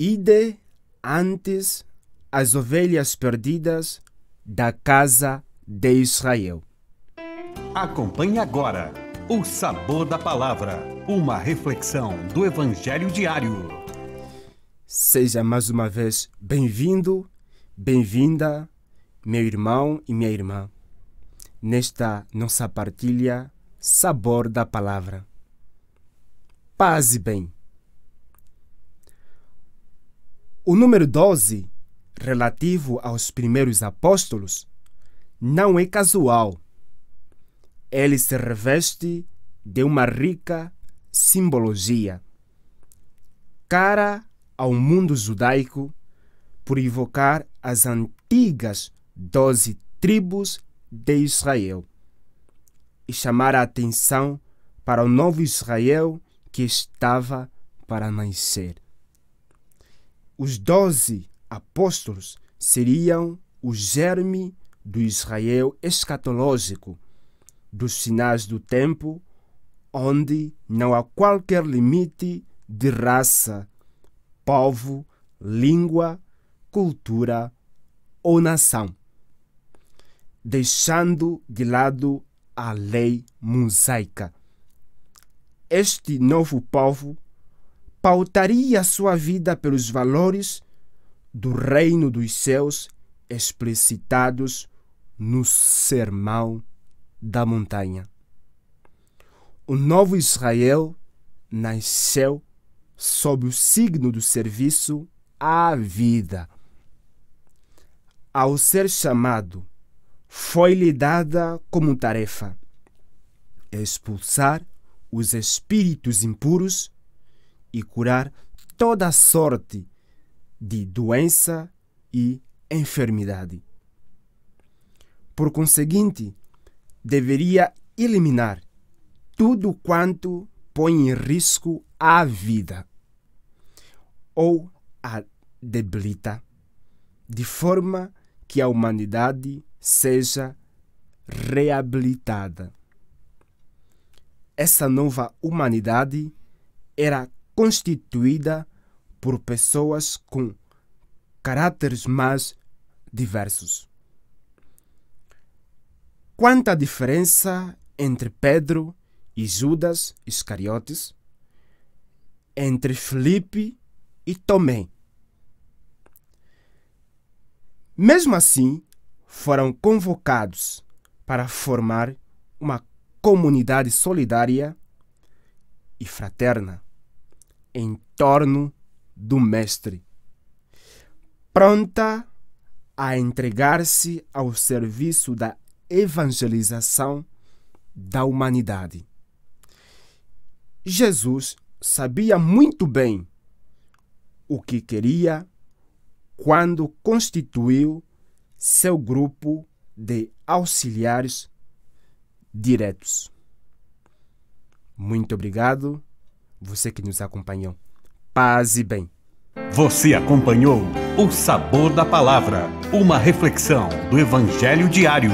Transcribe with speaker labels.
Speaker 1: Ide antes as ovelhas perdidas da casa de Israel. Acompanhe agora o sabor da palavra, uma reflexão do Evangelho diário. Seja mais uma vez bem-vindo, bem-vinda, meu irmão e minha irmã, nesta nossa partilha Sabor da Palavra. Paz e bem. O número 12, relativo aos primeiros apóstolos, não é casual. Ele se reveste de uma rica simbologia, cara ao mundo judaico, por invocar as antigas doze tribos de Israel e chamar a atenção para o novo Israel que estava para nascer os doze apóstolos seriam o germe do Israel escatológico, dos sinais do tempo, onde não há qualquer limite de raça, povo, língua, cultura ou nação, deixando de lado a lei mosaica. Este novo povo pautaria a sua vida pelos valores do reino dos céus explicitados no Sermão da Montanha. O novo Israel nasceu sob o signo do serviço à vida. Ao ser chamado, foi-lhe dada como tarefa expulsar os espíritos impuros e curar toda a sorte de doença e enfermidade. Por conseguinte, deveria eliminar tudo quanto põe em risco a vida ou a debilita, de forma que a humanidade seja reabilitada. Essa nova humanidade era constituída por pessoas com caracteres mais diversos. Quanta diferença entre Pedro e Judas Iscariotes, entre Felipe e Tomé. Mesmo assim, foram convocados para formar uma comunidade solidária e fraterna em torno do Mestre, pronta a entregar-se ao serviço da evangelização da humanidade. Jesus sabia muito bem o que queria quando constituiu seu grupo de auxiliares diretos. Muito obrigado você que nos acompanhou. Paz e bem. Você acompanhou O Sabor da Palavra, uma reflexão do Evangelho diário